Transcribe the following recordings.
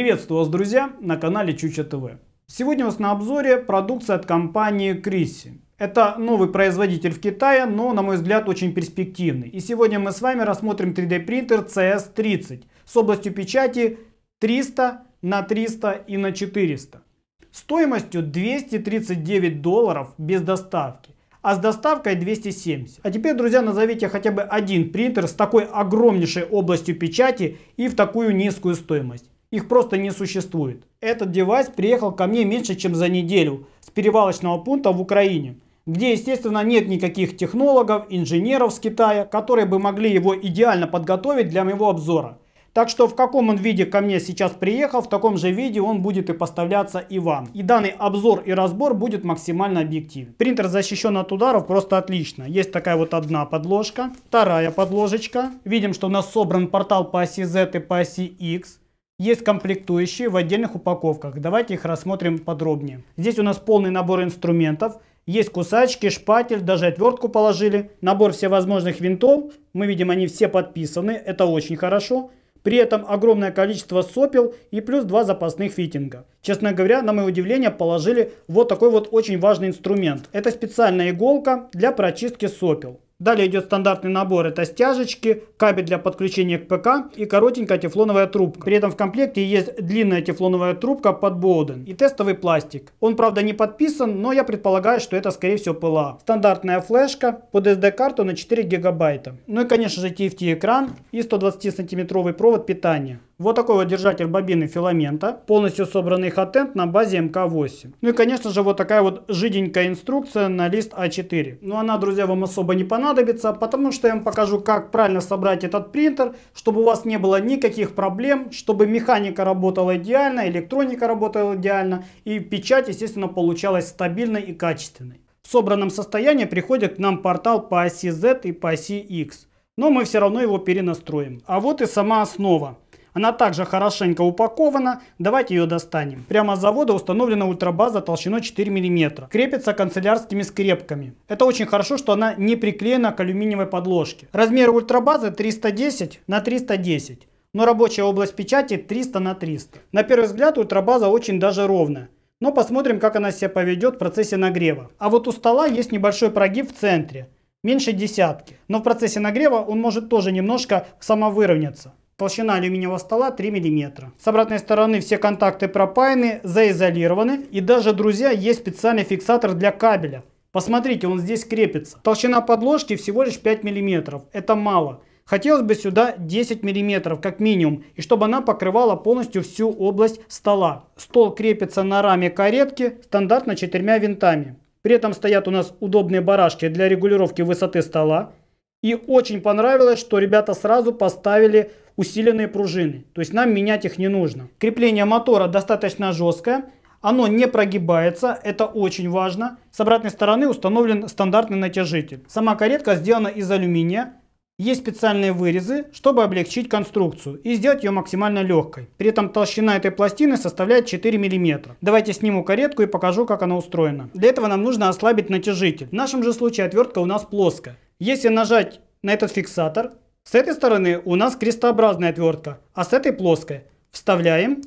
Приветствую вас, друзья, на канале Чуча ТВ. Сегодня у нас на обзоре продукция от компании Криси. Это новый производитель в Китае, но, на мой взгляд, очень перспективный. И сегодня мы с вами рассмотрим 3D принтер CS30 с областью печати 300 на 300 и на 400. Стоимостью 239 долларов без доставки а с доставкой 270. А теперь, друзья, назовите хотя бы один принтер с такой огромнейшей областью печати и в такую низкую стоимость. Их просто не существует. Этот девайс приехал ко мне меньше, чем за неделю с перевалочного пункта в Украине, где, естественно, нет никаких технологов, инженеров с Китая, которые бы могли его идеально подготовить для моего обзора. Так что в каком он виде ко мне сейчас приехал, в таком же виде он будет и поставляться и вам. И данный обзор и разбор будет максимально объективен. Принтер защищен от ударов просто отлично. Есть такая вот одна подложка, вторая подложечка. Видим, что у нас собран портал по оси Z и по оси X. Есть комплектующие в отдельных упаковках. Давайте их рассмотрим подробнее. Здесь у нас полный набор инструментов. Есть кусачки, шпатель, даже отвертку положили. Набор всевозможных винтов. Мы видим, они все подписаны. Это очень хорошо. При этом огромное количество сопел и плюс два запасных фитинга. Честно говоря, на мое удивление положили вот такой вот очень важный инструмент. Это специальная иголка для прочистки сопел. Далее идет стандартный набор, это стяжечки, кабель для подключения к ПК и коротенькая тефлоновая трубка. При этом в комплекте есть длинная тефлоновая трубка под Боуден и тестовый пластик. Он правда не подписан, но я предполагаю, что это скорее всего ПЛА. Стандартная флешка под SD-карту на 4 гигабайта. Ну и конечно же TFT экран и 120 сантиметровый провод питания. Вот такой вот держатель бобины филамента, полностью собранный хатент на базе МК-8. Ну и конечно же вот такая вот жиденькая инструкция на лист А4. Но ну, а она, друзья, вам особо не понадобится понадобится, потому что я вам покажу, как правильно собрать этот принтер, чтобы у вас не было никаких проблем, чтобы механика работала идеально, электроника работала идеально и печать, естественно, получалась стабильной и качественной. В собранном состоянии приходит к нам портал по оси Z и по оси X, но мы все равно его перенастроим. А вот и сама основа. Она также хорошенько упакована. Давайте ее достанем. Прямо с завода установлена ультрабаза толщиной 4 мм. Крепится канцелярскими скрепками. Это очень хорошо, что она не приклеена к алюминиевой подложке. Размер ультрабазы 310 на 310. Но рабочая область печати 300 на 300. На первый взгляд ультрабаза очень даже ровная. Но посмотрим, как она себя поведет в процессе нагрева. А вот у стола есть небольшой прогиб в центре меньше десятки. Но в процессе нагрева он может тоже немножко самовыровняться. Толщина алюминиевого стола 3 мм. С обратной стороны все контакты пропаяны, заизолированы. И даже, друзья, есть специальный фиксатор для кабеля. Посмотрите, он здесь крепится. Толщина подложки всего лишь 5 мм. Это мало. Хотелось бы сюда 10 мм как минимум, и чтобы она покрывала полностью всю область стола. Стол крепится на раме каретки стандартно четырьмя винтами. При этом стоят у нас удобные барашки для регулировки высоты стола. И очень понравилось, что ребята сразу поставили усиленные пружины. То есть нам менять их не нужно. Крепление мотора достаточно жесткое. Оно не прогибается, это очень важно. С обратной стороны установлен стандартный натяжитель. Сама каретка сделана из алюминия. Есть специальные вырезы, чтобы облегчить конструкцию и сделать ее максимально легкой. При этом толщина этой пластины составляет 4 мм. Давайте сниму каретку и покажу, как она устроена. Для этого нам нужно ослабить натяжитель. В нашем же случае отвертка у нас плоская. Если нажать на этот фиксатор, с этой стороны у нас крестообразная отвертка, а с этой плоская. Вставляем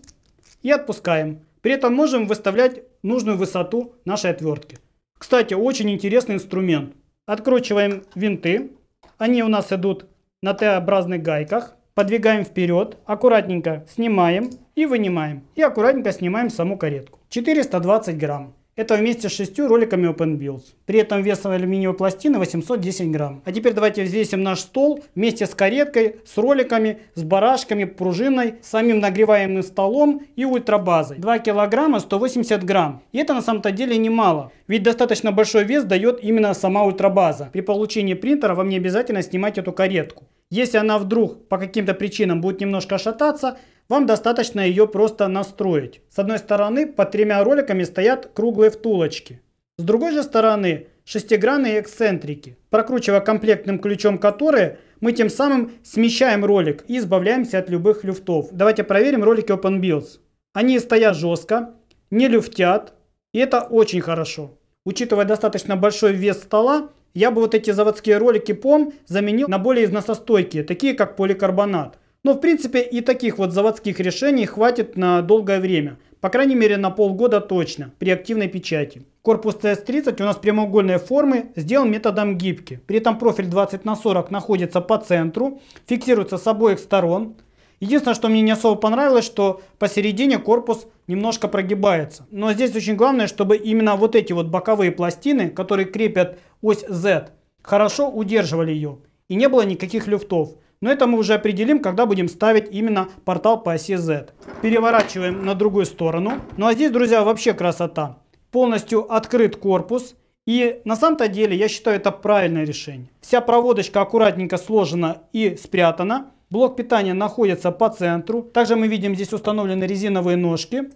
и отпускаем. При этом можем выставлять нужную высоту нашей отвертки. Кстати, очень интересный инструмент. Откручиваем винты. Они у нас идут на Т-образных гайках. Подвигаем вперед, аккуратненько снимаем и вынимаем. И аккуратненько снимаем саму каретку. 420 грамм. Это вместе с шестью роликами Open Builds. При этом весом алюминиевой пластины 810 грамм. А теперь давайте взвесим наш стол вместе с кареткой, с роликами, с барашками, пружиной, самим нагреваемым столом и ультрабазой. 2 килограмма 180 грамм. И это на самом-то деле немало. Ведь достаточно большой вес дает именно сама ультрабаза. При получении принтера вам не обязательно снимать эту каретку. Если она вдруг по каким-то причинам будет немножко шататься, вам достаточно ее просто настроить. С одной стороны под тремя роликами стоят круглые втулочки. С другой же стороны шестигранные эксцентрики, прокручивая комплектным ключом которые мы тем самым смещаем ролик и избавляемся от любых люфтов. Давайте проверим ролики Open Builds. Они стоят жестко, не люфтят и это очень хорошо. Учитывая достаточно большой вес стола, я бы вот эти заводские ролики POM заменил на более износостойкие, такие как поликарбонат. Но в принципе и таких вот заводских решений хватит на долгое время. По крайней мере на полгода точно, при активной печати. Корпус ТС-30 у нас прямоугольной формы, сделан методом гибки. При этом профиль 20 на 40 находится по центру, фиксируется с обоих сторон. Единственное, что мне не особо понравилось, что посередине корпус немножко прогибается. Но здесь очень главное, чтобы именно вот эти вот боковые пластины, которые крепят ось Z, хорошо удерживали ее. И не было никаких люфтов. Но это мы уже определим, когда будем ставить именно портал по оси Z. Переворачиваем на другую сторону. Ну а здесь, друзья, вообще красота. Полностью открыт корпус. И на самом-то деле я считаю это правильное решение. Вся проводочка аккуратненько сложена и спрятана. Блок питания находится по центру. Также мы видим здесь установлены резиновые ножки.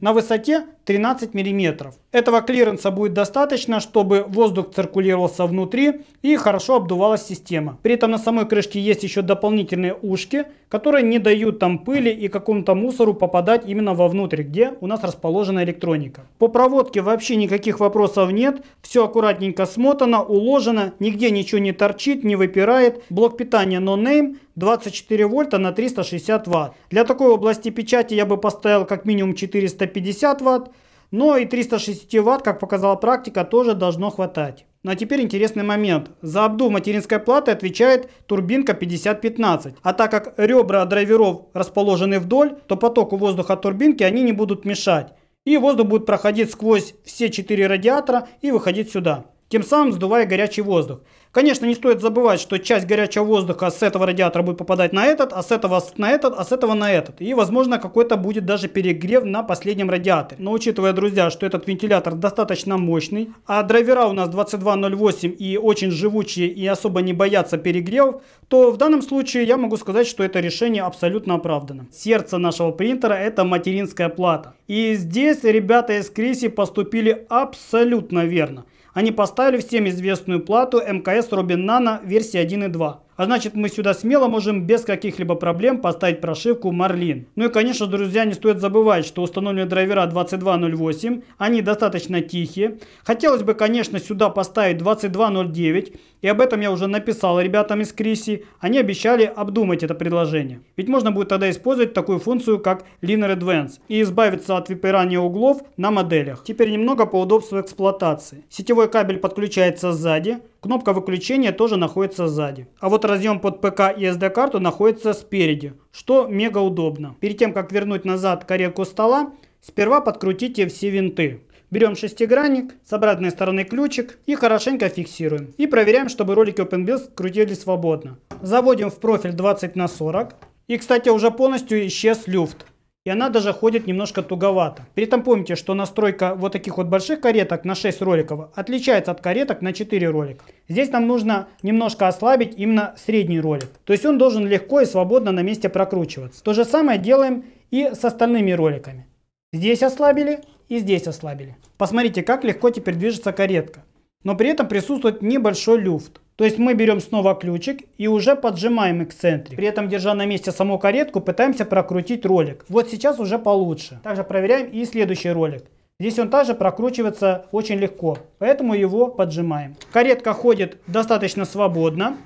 На высоте 13 мм. Этого клиренса будет достаточно, чтобы воздух циркулировался внутри и хорошо обдувалась система. При этом на самой крышке есть еще дополнительные ушки, которые не дают там пыли и какому-то мусору попадать именно вовнутрь, где у нас расположена электроника. По проводке вообще никаких вопросов нет, все аккуратненько смотано, уложено, нигде ничего не торчит, не выпирает. Блок питания No Name 24 вольта на 360 ватт. Для такой области печати я бы поставил как минимум 450 ватт, но и 360 Вт, как показала практика, тоже должно хватать. Ну а теперь интересный момент. За обдув материнской платы отвечает турбинка 5015. А так как ребра драйверов расположены вдоль, то потоку воздуха турбинки они не будут мешать. И воздух будет проходить сквозь все четыре радиатора и выходить сюда тем самым сдувая горячий воздух. Конечно, не стоит забывать, что часть горячего воздуха с этого радиатора будет попадать на этот, а с этого на этот, а с этого на этот. И, возможно, какой-то будет даже перегрев на последнем радиаторе. Но учитывая, друзья, что этот вентилятор достаточно мощный, а драйвера у нас 2208 и очень живучие и особо не боятся перегрев, то в данном случае я могу сказать, что это решение абсолютно оправдано. Сердце нашего принтера это материнская плата. И здесь ребята из Криси поступили абсолютно верно. Они поставили всем известную плату МКС Робин Нано версии 1 и 2. А значит мы сюда смело можем без каких-либо проблем поставить прошивку Marlin. Ну и конечно, друзья, не стоит забывать, что установлены драйвера 2208, они достаточно тихие. Хотелось бы, конечно, сюда поставить 2209, и об этом я уже написал ребятам из Криси. Они обещали обдумать это предложение. Ведь можно будет тогда использовать такую функцию, как Linear Advance, и избавиться от выпирания углов на моделях. Теперь немного по удобству эксплуатации. Сетевой кабель подключается сзади, Кнопка выключения тоже находится сзади. А вот разъем под ПК и SD-карту находится спереди, что мега удобно. Перед тем, как вернуть назад каретку стола, сперва подкрутите все винты. Берем шестигранник, с обратной стороны ключик и хорошенько фиксируем. И проверяем, чтобы ролики OpenBuild крутили свободно. Заводим в профиль 20 на 40. И, кстати, уже полностью исчез люфт и она даже ходит немножко туговато. При этом помните, что настройка вот таких вот больших кареток на 6 роликов отличается от кареток на 4 ролика. Здесь нам нужно немножко ослабить именно средний ролик. То есть он должен легко и свободно на месте прокручиваться. То же самое делаем и с остальными роликами. Здесь ослабили и здесь ослабили. Посмотрите, как легко теперь движется каретка. Но при этом присутствует небольшой люфт. То есть мы берем снова ключик и уже поджимаем эксцентрик. При этом, держа на месте саму каретку, пытаемся прокрутить ролик. Вот сейчас уже получше. Также проверяем и следующий ролик. Здесь он также прокручивается очень легко, поэтому его поджимаем. Каретка ходит достаточно свободно,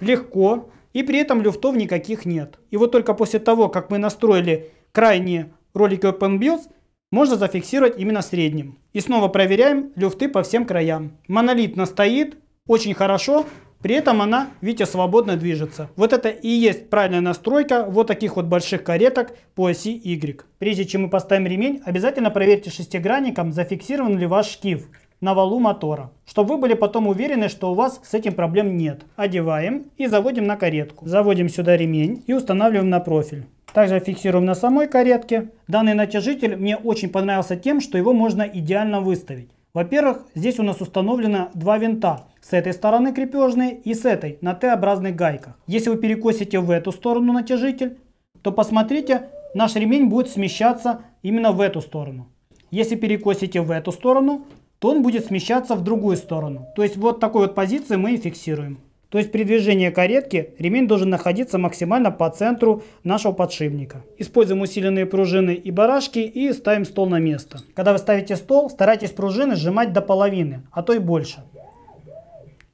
легко и при этом люфтов никаких нет. И вот только после того, как мы настроили крайние ролики Open Builds, можно зафиксировать именно средним. И снова проверяем люфты по всем краям. Монолитно стоит, очень хорошо, при этом она, видите, свободно движется. Вот это и есть правильная настройка вот таких вот больших кареток по оси Y. Прежде чем мы поставим ремень, обязательно проверьте шестигранником, зафиксирован ли ваш шкив на валу мотора, чтобы вы были потом уверены, что у вас с этим проблем нет. Одеваем и заводим на каретку. Заводим сюда ремень и устанавливаем на профиль. Также фиксируем на самой каретке. Данный натяжитель мне очень понравился тем, что его можно идеально выставить. Во-первых, здесь у нас установлено два винта с этой стороны крепежные и с этой на Т-образных гайках. Если вы перекосите в эту сторону натяжитель, то посмотрите, наш ремень будет смещаться именно в эту сторону. Если перекосите в эту сторону, то он будет смещаться в другую сторону. То есть вот такой вот позиции мы и фиксируем. То есть при движении каретки ремень должен находиться максимально по центру нашего подшипника. Используем усиленные пружины и барашки и ставим стол на место. Когда вы ставите стол, старайтесь пружины сжимать до половины, а то и больше.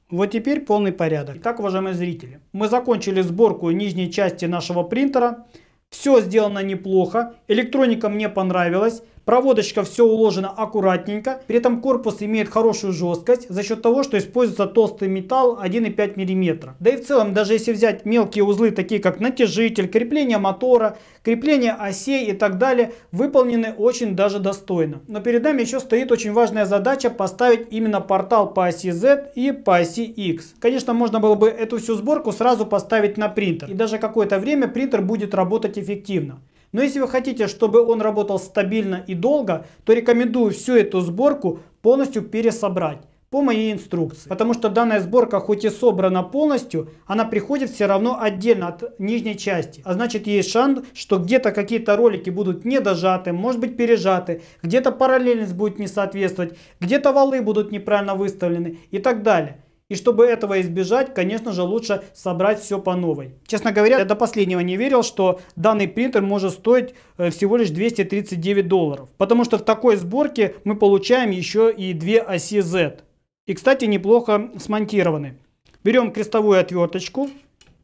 Вот теперь полный порядок. Итак, уважаемые зрители, мы закончили сборку нижней части нашего принтера. Все сделано неплохо, электроника мне понравилась. Проводочка все уложена аккуратненько. При этом корпус имеет хорошую жесткость за счет того, что используется толстый металл 1,5 мм. Да и в целом, даже если взять мелкие узлы, такие как натяжитель, крепление мотора, крепление осей и так далее, выполнены очень даже достойно. Но перед нами еще стоит очень важная задача поставить именно портал по оси Z и по оси X. Конечно, можно было бы эту всю сборку сразу поставить на принтер. И даже какое-то время принтер будет работать эффективно. Но если вы хотите, чтобы он работал стабильно и долго, то рекомендую всю эту сборку полностью пересобрать по моей инструкции. Потому что данная сборка хоть и собрана полностью, она приходит все равно отдельно от нижней части. А значит есть шанс, что где-то какие-то ролики будут не дожаты, может быть пережаты, где-то параллельность будет не соответствовать, где-то валы будут неправильно выставлены и так далее. И чтобы этого избежать, конечно же, лучше собрать все по новой. Честно говоря, я до последнего не верил, что данный принтер может стоить э, всего лишь 239 долларов. Потому что в такой сборке мы получаем еще и две оси Z. И, кстати, неплохо смонтированы. Берем крестовую отверточку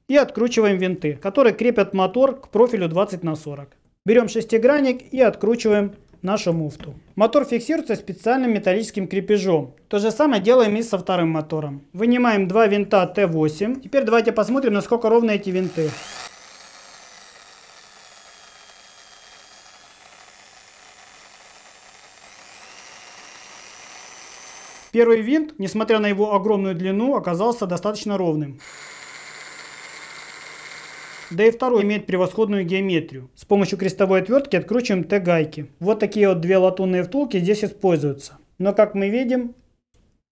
и откручиваем винты, которые крепят мотор к профилю 20 на 40. Берем шестигранник и откручиваем нашу муфту. Мотор фиксируется специальным металлическим крепежом. То же самое делаем и со вторым мотором. Вынимаем два винта Т8. Теперь давайте посмотрим, насколько ровны эти винты. Первый винт, несмотря на его огромную длину, оказался достаточно ровным. Да и второй имеет превосходную геометрию. С помощью крестовой отвертки откручиваем Т-гайки. Вот такие вот две латунные втулки здесь используются. Но как мы видим,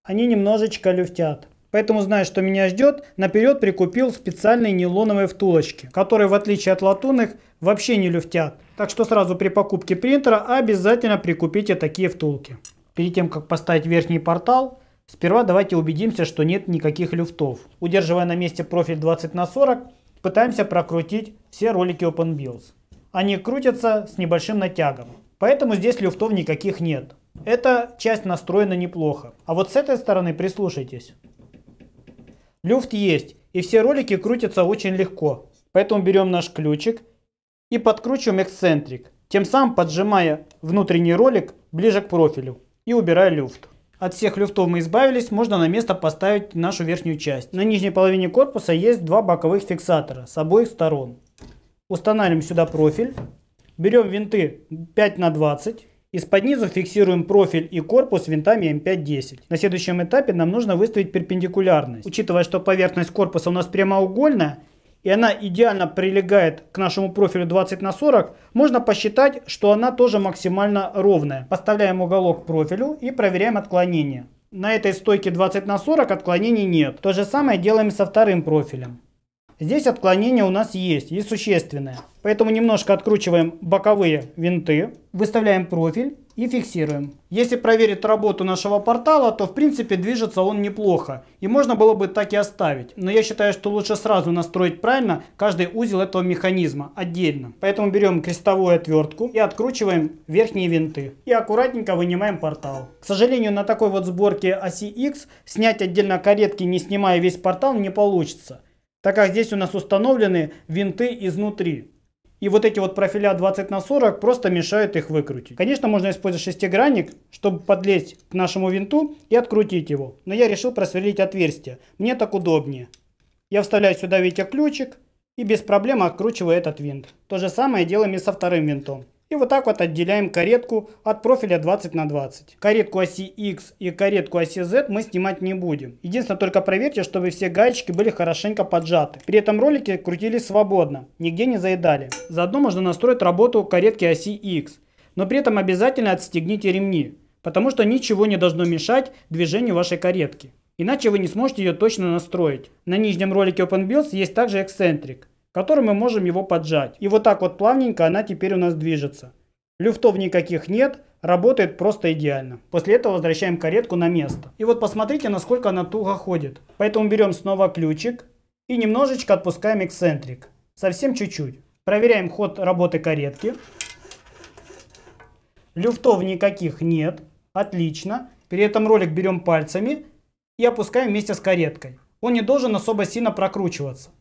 они немножечко люфтят. Поэтому, зная, что меня ждет, наперед прикупил специальные нейлоновые втулочки, которые, в отличие от латунных, вообще не люфтят. Так что сразу при покупке принтера обязательно прикупите такие втулки. Перед тем, как поставить верхний портал, сперва давайте убедимся, что нет никаких люфтов. Удерживая на месте профиль 20 на 40, пытаемся прокрутить все ролики OpenBuilds. Они крутятся с небольшим натягом, поэтому здесь люфтов никаких нет. Эта часть настроена неплохо, а вот с этой стороны прислушайтесь. Люфт есть, и все ролики крутятся очень легко. Поэтому берем наш ключик и подкручиваем эксцентрик, тем самым поджимая внутренний ролик ближе к профилю и убирая люфт. От всех люфтов мы избавились, можно на место поставить нашу верхнюю часть. На нижней половине корпуса есть два боковых фиксатора с обоих сторон. Устанавливаем сюда профиль. Берем винты 5 на 20 и под низу фиксируем профиль и корпус винтами М5-10. На следующем этапе нам нужно выставить перпендикулярность. Учитывая, что поверхность корпуса у нас прямоугольная, и она идеально прилегает к нашему профилю 20 на 40, можно посчитать, что она тоже максимально ровная. Поставляем уголок профилю и проверяем отклонение. На этой стойке 20 на 40 отклонений нет. То же самое делаем со вторым профилем. Здесь отклонение у нас есть, и существенное. Поэтому немножко откручиваем боковые винты, выставляем профиль и фиксируем. Если проверить работу нашего портала, то в принципе движется он неплохо. И можно было бы так и оставить. Но я считаю, что лучше сразу настроить правильно каждый узел этого механизма отдельно. Поэтому берем крестовую отвертку и откручиваем верхние винты. И аккуратненько вынимаем портал. К сожалению, на такой вот сборке оси X снять отдельно каретки, не снимая весь портал, не получится так как здесь у нас установлены винты изнутри. И вот эти вот профиля 20 на 40 просто мешают их выкрутить. Конечно, можно использовать шестигранник, чтобы подлезть к нашему винту и открутить его. Но я решил просверлить отверстие. Мне так удобнее. Я вставляю сюда, видите, ключик и без проблем откручиваю этот винт. То же самое делаем и со вторым винтом. И вот так вот отделяем каретку от профиля 20 на 20. Каретку оси X и каретку оси Z мы снимать не будем. Единственное, только проверьте, чтобы все гаечки были хорошенько поджаты. При этом ролики крутились свободно, нигде не заедали. Заодно можно настроить работу каретки оси X. Но при этом обязательно отстегните ремни, потому что ничего не должно мешать движению вашей каретки. Иначе вы не сможете ее точно настроить. На нижнем ролике OpenBuilds есть также эксцентрик которым мы можем его поджать. И вот так вот плавненько она теперь у нас движется. Люфтов никаких нет, работает просто идеально. После этого возвращаем каретку на место. И вот посмотрите, насколько она туго ходит. Поэтому берем снова ключик и немножечко отпускаем эксцентрик. Совсем чуть-чуть. Проверяем ход работы каретки. Люфтов никаких нет. Отлично. При этом ролик берем пальцами и опускаем вместе с кареткой. Он не должен особо сильно прокручиваться.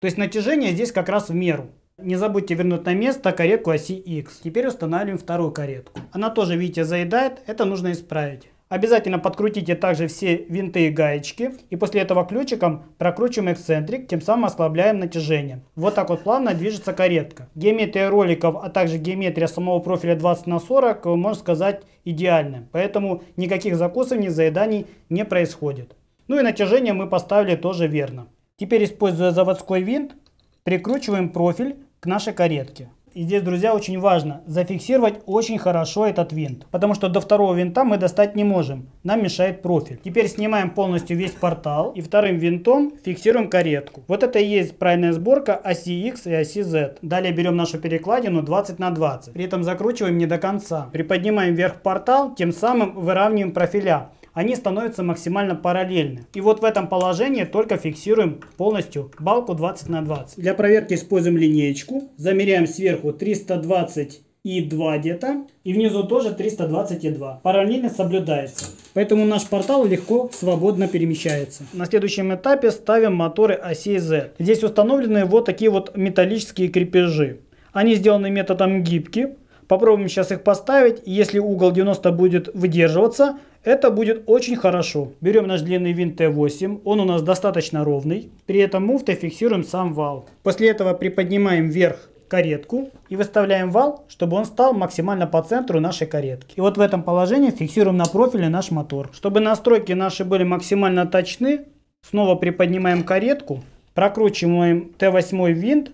То есть натяжение здесь как раз в меру. Не забудьте вернуть на место каретку оси X. Теперь устанавливаем вторую каретку. Она тоже, видите, заедает. Это нужно исправить. Обязательно подкрутите также все винты и гаечки. И после этого ключиком прокручиваем эксцентрик, тем самым ослабляем натяжение. Вот так вот плавно движется каретка. Геометрия роликов, а также геометрия самого профиля 20 на 40, э, можно сказать, идеальная. Поэтому никаких ни заеданий не происходит. Ну и натяжение мы поставили тоже верно. Теперь, используя заводской винт, прикручиваем профиль к нашей каретке. И здесь, друзья, очень важно зафиксировать очень хорошо этот винт, потому что до второго винта мы достать не можем, нам мешает профиль. Теперь снимаем полностью весь портал и вторым винтом фиксируем каретку. Вот это и есть правильная сборка оси X и оси Z. Далее берем нашу перекладину 20 на 20, при этом закручиваем не до конца. Приподнимаем вверх портал, тем самым выравниваем профиля они становятся максимально параллельны. И вот в этом положении только фиксируем полностью балку 20 на 20. Для проверки используем линеечку, замеряем сверху 320 и 2 где-то. И внизу тоже 322. Параллельно соблюдается. Поэтому наш портал легко, свободно перемещается. На следующем этапе ставим моторы оси Z. Здесь установлены вот такие вот металлические крепежи. Они сделаны методом гибки. Попробуем сейчас их поставить. Если угол 90 будет выдерживаться, это будет очень хорошо. Берем наш длинный винт Т8, он у нас достаточно ровный. При этом муфтой фиксируем сам вал. После этого приподнимаем вверх каретку и выставляем вал, чтобы он стал максимально по центру нашей каретки. И вот в этом положении фиксируем на профиле наш мотор. Чтобы настройки наши были максимально точны, снова приподнимаем каретку, прокручиваем Т8 винт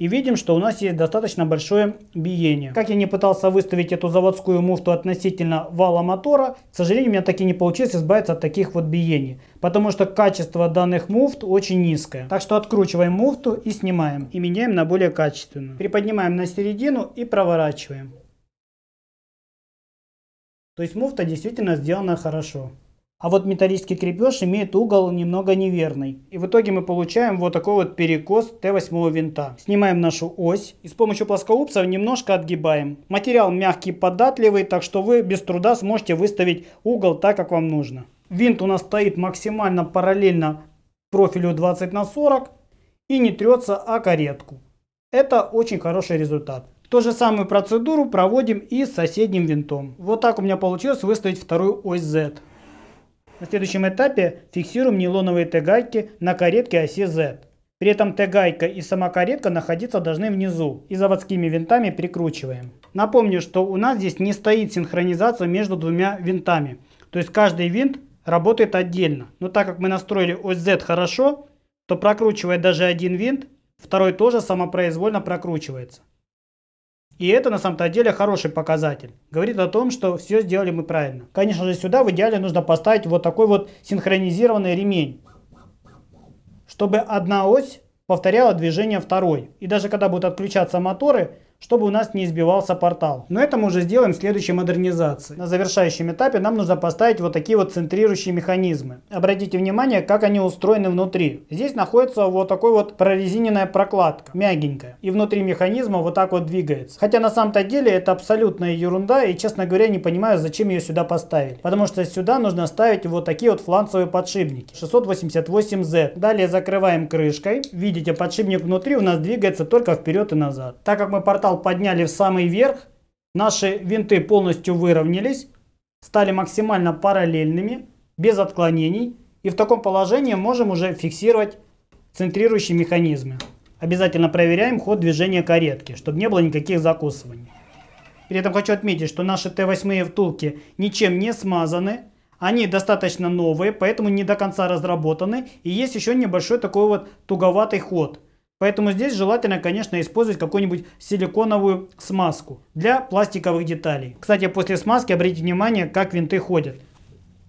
и видим, что у нас есть достаточно большое биение. Как я не пытался выставить эту заводскую муфту относительно вала мотора, к сожалению, у меня так и не получилось избавиться от таких вот биений, потому что качество данных муфт очень низкое. Так что откручиваем муфту и снимаем, и меняем на более качественную. Приподнимаем на середину и проворачиваем. То есть муфта действительно сделана хорошо. А вот металлический крепеж имеет угол немного неверный. И в итоге мы получаем вот такой вот перекос Т8 винта. Снимаем нашу ось и с помощью плоскоупсов немножко отгибаем. Материал мягкий, податливый, так что вы без труда сможете выставить угол так, как вам нужно. Винт у нас стоит максимально параллельно профилю 20 на 40 и не трется о каретку. Это очень хороший результат. То же самую процедуру проводим и с соседним винтом. Вот так у меня получилось выставить вторую ось Z. На следующем этапе фиксируем нейлоновые т на каретке оси Z. При этом т и сама каретка находиться должны внизу и заводскими винтами прикручиваем. Напомню, что у нас здесь не стоит синхронизация между двумя винтами. То есть каждый винт работает отдельно. Но так как мы настроили ось Z хорошо, то прокручивая даже один винт, второй тоже самопроизвольно прокручивается. И это на самом-то деле хороший показатель. Говорит о том, что все сделали мы правильно. Конечно же сюда в идеале нужно поставить вот такой вот синхронизированный ремень, чтобы одна ось повторяла движение второй. И даже когда будут отключаться моторы, чтобы у нас не избивался портал. Но это мы уже сделаем в следующей модернизации. На завершающем этапе нам нужно поставить вот такие вот центрирующие механизмы. Обратите внимание, как они устроены внутри. Здесь находится вот такой вот прорезиненная прокладка, мягенькая. И внутри механизма вот так вот двигается. Хотя на самом-то деле это абсолютная ерунда и, честно говоря, не понимаю, зачем ее сюда поставили. Потому что сюда нужно ставить вот такие вот фланцевые подшипники. 688Z. Далее закрываем крышкой. Видите, подшипник внутри у нас двигается только вперед и назад. Так как мы портал металл подняли в самый верх. Наши винты полностью выровнялись, стали максимально параллельными, без отклонений. И в таком положении можем уже фиксировать центрирующие механизмы. Обязательно проверяем ход движения каретки, чтобы не было никаких закусываний. При этом хочу отметить, что наши Т-8 втулки ничем не смазаны. Они достаточно новые, поэтому не до конца разработаны. И есть еще небольшой такой вот туговатый ход – Поэтому здесь желательно, конечно, использовать какую-нибудь силиконовую смазку для пластиковых деталей. Кстати, после смазки обратите внимание, как винты ходят,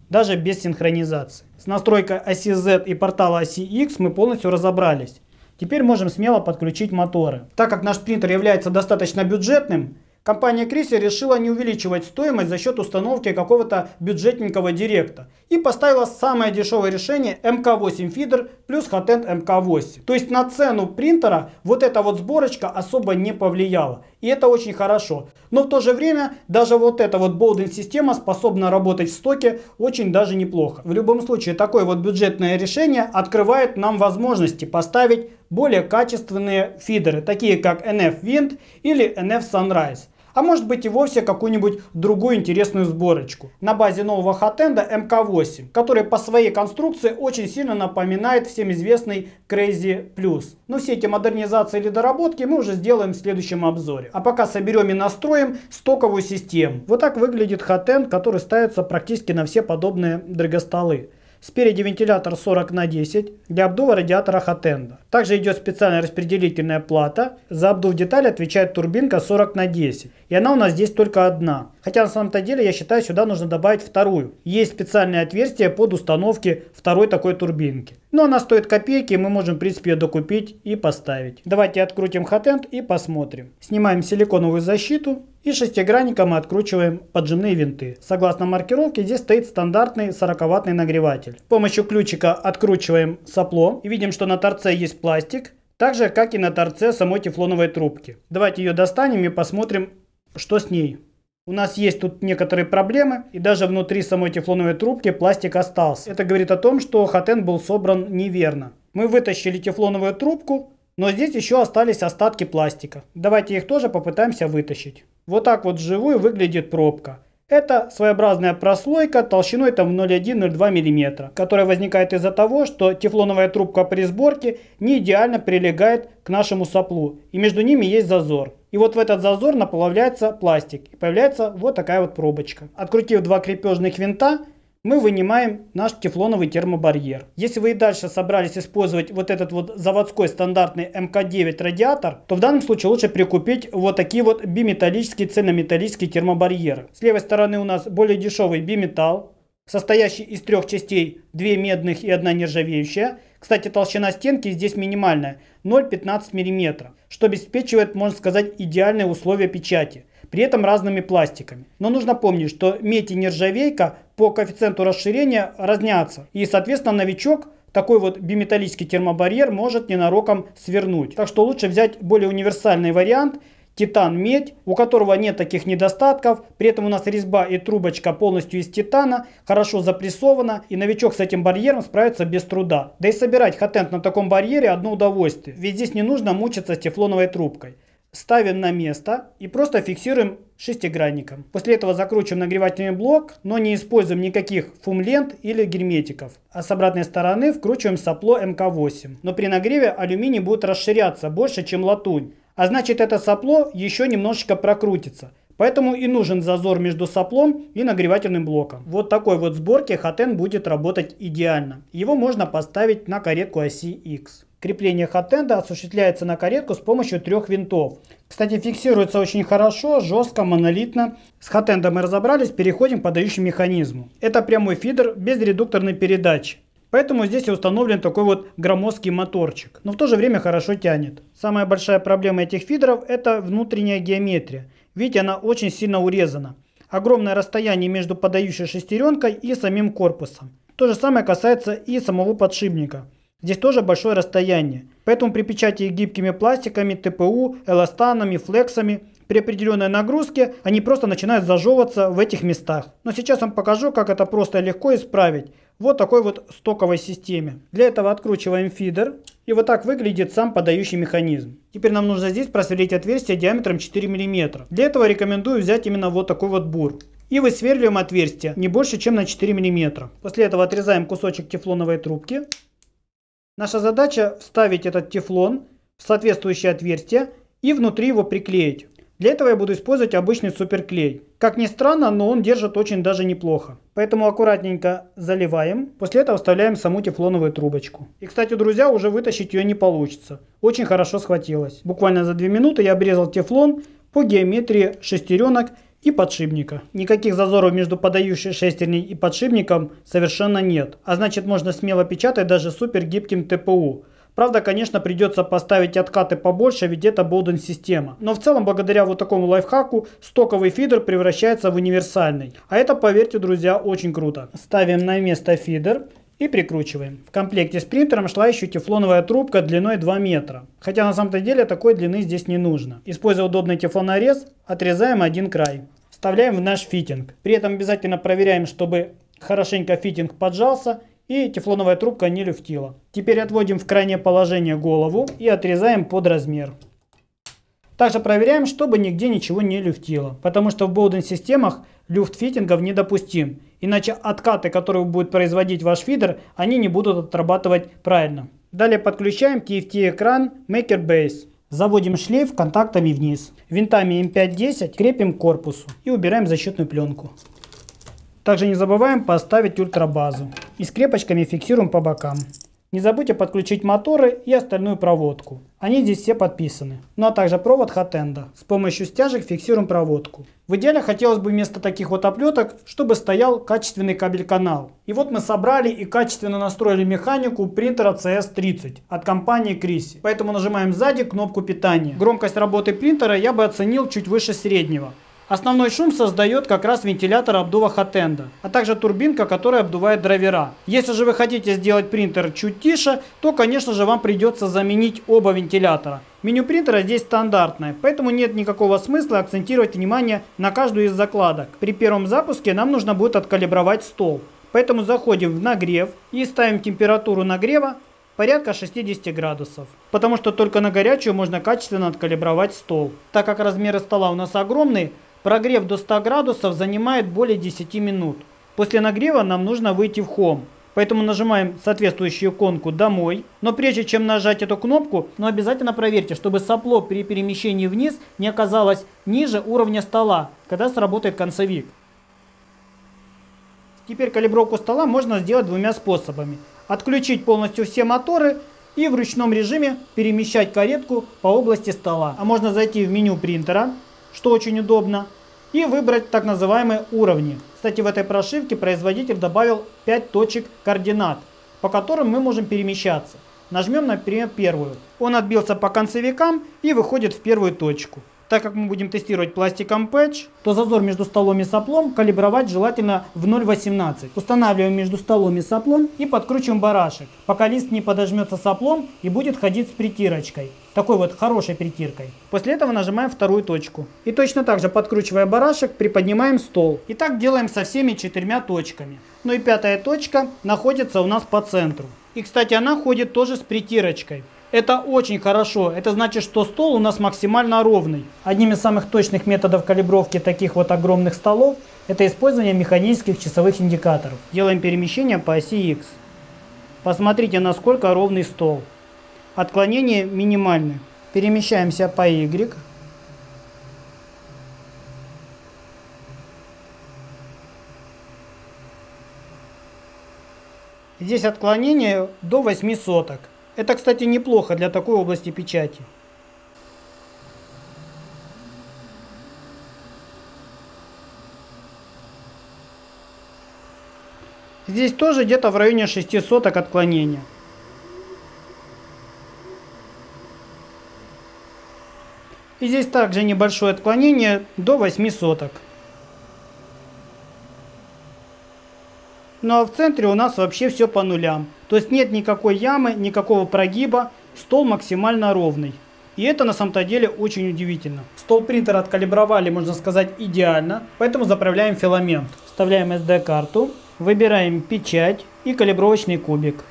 даже без синхронизации. С настройкой оси Z и портала оси X мы полностью разобрались. Теперь можем смело подключить моторы. Так как наш принтер является достаточно бюджетным, Компания Криси решила не увеличивать стоимость за счет установки какого-то бюджетненького директа и поставила самое дешевое решение МК8 фидер плюс Hotend МК8. То есть на цену принтера вот эта вот сборочка особо не повлияла. И это очень хорошо. Но в то же время даже вот эта вот болдинг-система способна работать в стоке очень даже неплохо. В любом случае, такое вот бюджетное решение открывает нам возможности поставить более качественные фидеры, такие как NF Wind или NF Sunrise а может быть и вовсе какую-нибудь другую интересную сборочку. На базе нового хатенда МК-8, который по своей конструкции очень сильно напоминает всем известный Crazy Plus. Но все эти модернизации или доработки мы уже сделаем в следующем обзоре. А пока соберем и настроим стоковую систему. Вот так выглядит хатенд, который ставится практически на все подобные драгостолы. Спереди вентилятор 40 на 10 для обдува радиатора Хатенда. Также идет специальная распределительная плата. За обдув детали отвечает турбинка 40 на 10. И она у нас здесь только одна. Хотя на самом-то деле я считаю сюда нужно добавить вторую. Есть специальное отверстие под установки второй такой турбинки. Но она стоит копейки, мы можем в принципе ее докупить и поставить. Давайте открутим Хатенд и посмотрим. Снимаем силиконовую защиту и шестигранником мы откручиваем поджимные винты. Согласно маркировке здесь стоит стандартный 40-ваттный нагреватель. С помощью ключика откручиваем сопло и видим, что на торце есть пластик, так же как и на торце самой тефлоновой трубки. Давайте ее достанем и посмотрим, что с ней. У нас есть тут некоторые проблемы, и даже внутри самой тефлоновой трубки пластик остался. Это говорит о том, что хатен был собран неверно. Мы вытащили тефлоновую трубку, но здесь еще остались остатки пластика. Давайте их тоже попытаемся вытащить. Вот так вот вживую выглядит пробка. Это своеобразная прослойка толщиной там 0,1-0,2 мм, которая возникает из-за того, что тефлоновая трубка при сборке не идеально прилегает к нашему соплу, и между ними есть зазор. И вот в этот зазор наплавляется пластик, и появляется вот такая вот пробочка. Открутив два крепежных винта, мы вынимаем наш тефлоновый термобарьер. Если вы и дальше собрались использовать вот этот вот заводской стандартный МК-9 радиатор, то в данном случае лучше прикупить вот такие вот биметаллические, цельнометаллические термобарьеры. С левой стороны у нас более дешевый биметалл, состоящий из трех частей, две медных и одна нержавеющая. Кстати, толщина стенки здесь минимальная, 0,15 мм, что обеспечивает, можно сказать, идеальные условия печати при этом разными пластиками. Но нужно помнить, что медь и нержавейка по коэффициенту расширения разнятся. И, соответственно, новичок такой вот биметаллический термобарьер может ненароком свернуть. Так что лучше взять более универсальный вариант – титан-медь, у которого нет таких недостатков. При этом у нас резьба и трубочка полностью из титана, хорошо запрессована, и новичок с этим барьером справится без труда. Да и собирать хатент на таком барьере одно удовольствие, ведь здесь не нужно мучиться с тефлоновой трубкой ставим на место и просто фиксируем шестигранником. После этого закручиваем нагревательный блок, но не используем никаких фумлент или герметиков. А с обратной стороны вкручиваем сопло МК-8. Но при нагреве алюминий будет расширяться больше, чем латунь. А значит это сопло еще немножечко прокрутится. Поэтому и нужен зазор между соплом и нагревательным блоком. Вот такой вот сборке хатен будет работать идеально. Его можно поставить на каретку оси X. Крепление хатенда осуществляется на каретку с помощью трех винтов. Кстати, фиксируется очень хорошо, жестко, монолитно. С хатендом мы разобрались, переходим к подающему механизму. Это прямой фидер без редукторной передачи. Поэтому здесь и установлен такой вот громоздкий моторчик, но в то же время хорошо тянет. Самая большая проблема этих фидеров это внутренняя геометрия ведь она очень сильно урезана. Огромное расстояние между подающей шестеренкой и самим корпусом. То же самое касается и самого подшипника. Здесь тоже большое расстояние. Поэтому при печати гибкими пластиками, ТПУ, эластанами, флексами при определенной нагрузке они просто начинают зажевываться в этих местах. Но сейчас вам покажу, как это просто и легко исправить вот такой вот стоковой системе. Для этого откручиваем фидер. И вот так выглядит сам подающий механизм. Теперь нам нужно здесь просверлить отверстие диаметром 4 мм. Для этого рекомендую взять именно вот такой вот бур. И высверливаем отверстие не больше, чем на 4 мм. После этого отрезаем кусочек тефлоновой трубки. Наша задача вставить этот тефлон в соответствующее отверстие и внутри его приклеить. Для этого я буду использовать обычный суперклей. Как ни странно, но он держит очень даже неплохо. Поэтому аккуратненько заливаем. После этого вставляем саму тефлоновую трубочку. И, кстати, друзья, уже вытащить ее не получится. Очень хорошо схватилась. Буквально за 2 минуты я обрезал тефлон по геометрии шестеренок и подшипника. Никаких зазоров между подающей шестерней и подшипником совершенно нет. А значит можно смело печатать даже супергибким ТПУ. Правда, конечно, придется поставить откаты побольше, ведь это Болден-система. Но в целом, благодаря вот такому лайфхаку, стоковый фидер превращается в универсальный. А это, поверьте, друзья, очень круто. Ставим на место фидер и прикручиваем. В комплекте с принтером шла еще тефлоновая трубка длиной 2 метра. Хотя на самом-то деле такой длины здесь не нужно. Используя удобный тефлонорез, отрезаем один край. Вставляем в наш фитинг. При этом обязательно проверяем, чтобы хорошенько фитинг поджался и тефлоновая трубка не люфтила. Теперь отводим в крайнее положение голову и отрезаем под размер. Также проверяем, чтобы нигде ничего не люфтило, потому что в болдинг-системах люфт фитингов недопустим, иначе откаты, которые будет производить ваш фидер, они не будут отрабатывать правильно. Далее подключаем TFT-экран Maker Base. Заводим шлейф контактами вниз. Винтами m 5 10 крепим к корпусу и убираем защитную пленку. Также не забываем поставить ультрабазу и скрепочками фиксируем по бокам. Не забудьте подключить моторы и остальную проводку. Они здесь все подписаны. Ну а также провод хатенда. С помощью стяжек фиксируем проводку. В идеале хотелось бы вместо таких вот оплеток, чтобы стоял качественный кабель-канал. И вот мы собрали и качественно настроили механику принтера CS30 от компании Криси. Поэтому нажимаем сзади кнопку питания. Громкость работы принтера я бы оценил чуть выше среднего. Основной шум создает как раз вентилятор обдува Хатенда, а также турбинка, которая обдувает драйвера. Если же вы хотите сделать принтер чуть тише, то конечно же вам придется заменить оба вентилятора. Меню принтера здесь стандартное, поэтому нет никакого смысла акцентировать внимание на каждую из закладок. При первом запуске нам нужно будет откалибровать стол. Поэтому заходим в нагрев и ставим температуру нагрева порядка 60 градусов. Потому что только на горячую можно качественно откалибровать стол. Так как размеры стола у нас огромные, Прогрев до 100 градусов занимает более 10 минут. После нагрева нам нужно выйти в Home. Поэтому нажимаем соответствующую иконку «Домой». Но прежде чем нажать эту кнопку, ну обязательно проверьте, чтобы сопло при перемещении вниз не оказалось ниже уровня стола, когда сработает концевик. Теперь калибровку стола можно сделать двумя способами. Отключить полностью все моторы и в ручном режиме перемещать каретку по области стола. А можно зайти в меню принтера что очень удобно, и выбрать так называемые уровни. Кстати, в этой прошивке производитель добавил 5 точек координат, по которым мы можем перемещаться. Нажмем, например, первую. Он отбился по концевикам и выходит в первую точку. Так как мы будем тестировать пластиком патч, то зазор между столом и соплом калибровать желательно в 0,18. Устанавливаем между столом и соплом и подкручиваем барашек, пока лист не подожмется соплом и будет ходить с притирочкой такой вот хорошей притиркой. После этого нажимаем вторую точку. И точно так же, подкручивая барашек, приподнимаем стол. И так делаем со всеми четырьмя точками. Ну и пятая точка находится у нас по центру. И, кстати, она ходит тоже с притирочкой. Это очень хорошо. Это значит, что стол у нас максимально ровный. Одним из самых точных методов калибровки таких вот огромных столов это использование механических часовых индикаторов. Делаем перемещение по оси X. Посмотрите, насколько ровный стол. Отклонение минимальное. Перемещаемся по Y. Здесь отклонение до 8 соток. Это, кстати, неплохо для такой области печати. Здесь тоже где-то в районе 6 соток отклонения. И здесь также небольшое отклонение до 8 соток. Ну а в центре у нас вообще все по нулям. То есть нет никакой ямы, никакого прогиба, стол максимально ровный. И это на самом-то деле очень удивительно. Стол принтера откалибровали, можно сказать, идеально, поэтому заправляем филамент. Вставляем SD-карту, выбираем печать и калибровочный кубик.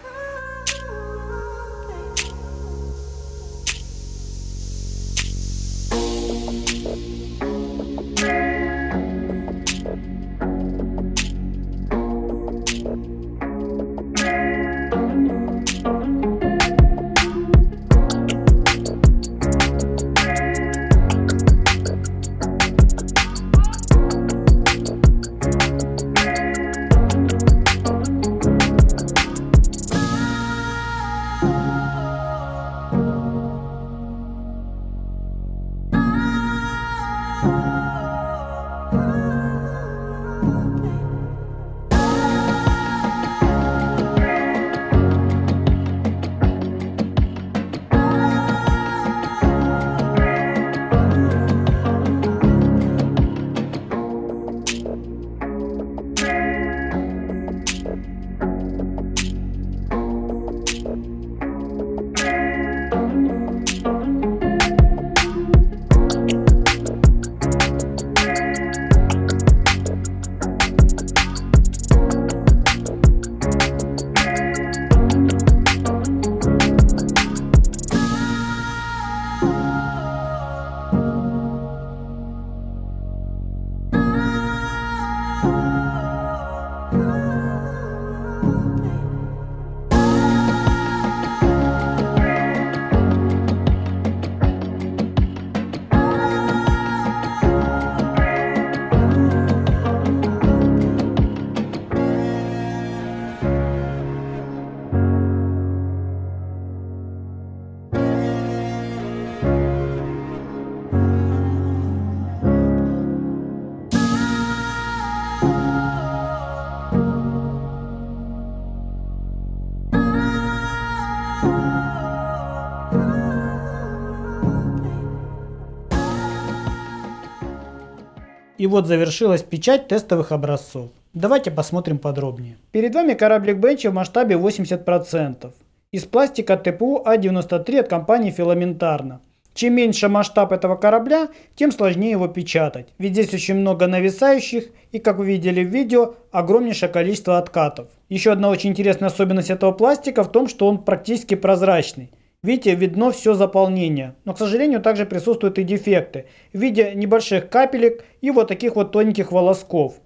И вот завершилась печать тестовых образцов. Давайте посмотрим подробнее. Перед вами кораблик Бенчи в масштабе 80%. Из пластика ТПУ А93 от компании Филаментарно. Чем меньше масштаб этого корабля, тем сложнее его печатать. Ведь здесь очень много нависающих и, как вы видели в видео, огромнейшее количество откатов. Еще одна очень интересная особенность этого пластика в том, что он практически прозрачный. Видите, видно все заполнение. Но, к сожалению, также присутствуют и дефекты в виде небольших капелек и вот таких вот тоненьких волосков.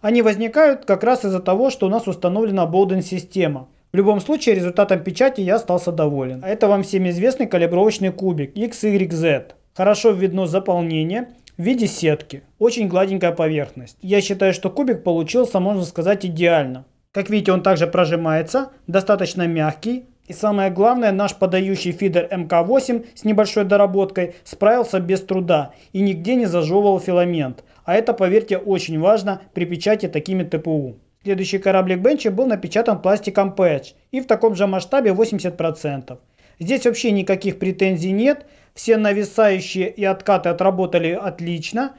Они возникают как раз из-за того, что у нас установлена Bowden-система. В любом случае, результатом печати я остался доволен. А это вам всем известный калибровочный кубик XYZ. Хорошо видно заполнение в виде сетки. Очень гладенькая поверхность. Я считаю, что кубик получился, можно сказать, идеально. Как видите, он также прожимается, достаточно мягкий, и самое главное, наш подающий фидер МК-8 с небольшой доработкой справился без труда и нигде не зажевывал филамент. А это, поверьте, очень важно при печати такими ТПУ. Следующий кораблик Бенчи был напечатан пластиком Patch и в таком же масштабе 80%. Здесь вообще никаких претензий нет, все нависающие и откаты отработали отлично,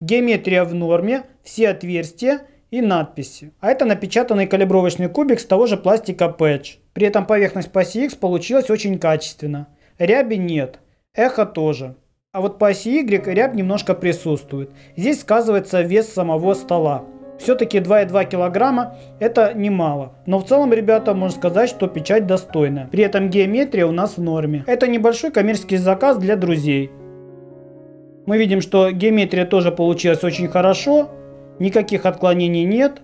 геометрия в норме, все отверстия и надписи. А это напечатанный калибровочный кубик с того же пластика Patch. При этом поверхность по оси X получилась очень качественно. Ряби нет, эхо тоже. А вот по оси Y рябь немножко присутствует. Здесь сказывается вес самого стола. Все-таки 2,2 килограмма это немало. Но в целом, ребята, можно сказать, что печать достойная. При этом геометрия у нас в норме. Это небольшой коммерческий заказ для друзей. Мы видим, что геометрия тоже получилась очень хорошо никаких отклонений нет,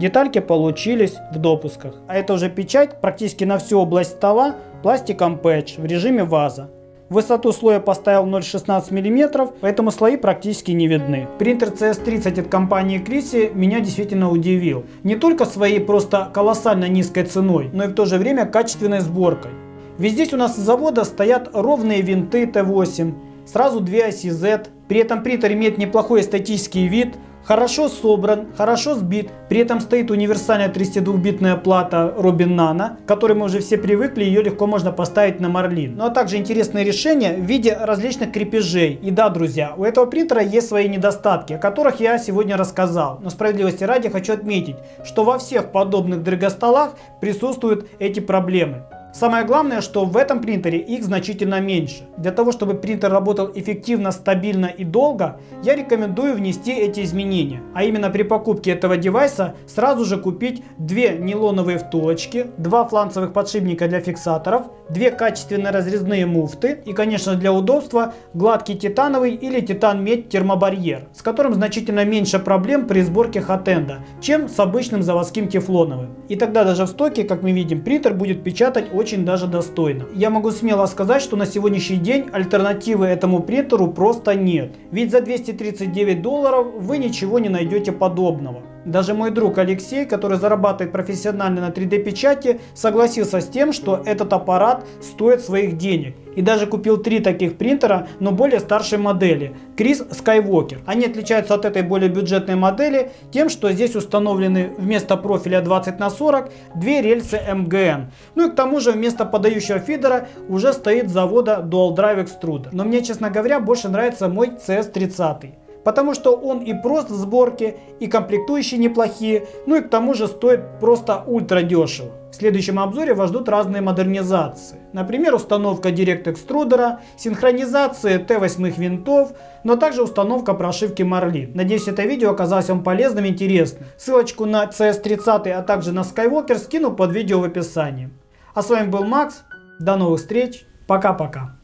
детальки получились в допусках. А это уже печать практически на всю область стола пластиком пэтч в режиме ваза. Высоту слоя поставил 0,16 мм, поэтому слои практически не видны. Принтер CS30 от компании Криси меня действительно удивил. Не только своей просто колоссально низкой ценой, но и в то же время качественной сборкой. Ведь здесь у нас с завода стоят ровные винты Т8, сразу две оси Z. При этом принтер имеет неплохой эстетический вид, хорошо собран, хорошо сбит. При этом стоит универсальная 32-битная плата Robin Nano, к которой мы уже все привыкли, ее легко можно поставить на Марлин. Ну а также интересное решение в виде различных крепежей. И да, друзья, у этого принтера есть свои недостатки, о которых я сегодня рассказал. Но справедливости ради хочу отметить, что во всех подобных дорогостолах присутствуют эти проблемы. Самое главное, что в этом принтере их значительно меньше. Для того, чтобы принтер работал эффективно, стабильно и долго, я рекомендую внести эти изменения. А именно при покупке этого девайса сразу же купить две нейлоновые втулочки, два фланцевых подшипника для фиксаторов, две качественно разрезные муфты и, конечно, для удобства гладкий титановый или титан-медь термобарьер, с которым значительно меньше проблем при сборке хатенда, чем с обычным заводским тефлоновым. И тогда даже в стоке, как мы видим, принтер будет печатать очень очень даже достойно. Я могу смело сказать, что на сегодняшний день альтернативы этому принтеру просто нет. Ведь за 239 долларов вы ничего не найдете подобного. Даже мой друг Алексей, который зарабатывает профессионально на 3D-печати, согласился с тем, что этот аппарат стоит своих денег. И даже купил три таких принтера, но более старшей модели – Крис Skywalker. Они отличаются от этой более бюджетной модели тем, что здесь установлены вместо профиля 20 на 40 две рельсы МГН. Ну и к тому же вместо подающего фидера уже стоит завода Dual Drive Extruder. Но мне, честно говоря, больше нравится мой CS30 потому что он и прост в сборке, и комплектующие неплохие, ну и к тому же стоит просто ультра дешево. В следующем обзоре вас ждут разные модернизации. Например, установка Direct экструдера, синхронизация Т8 винтов, но также установка прошивки Marlin. Надеюсь, это видео оказалось вам полезным и интересным. Ссылочку на CS30, а также на Skywalker скину под видео в описании. А с вами был Макс, до новых встреч, пока-пока.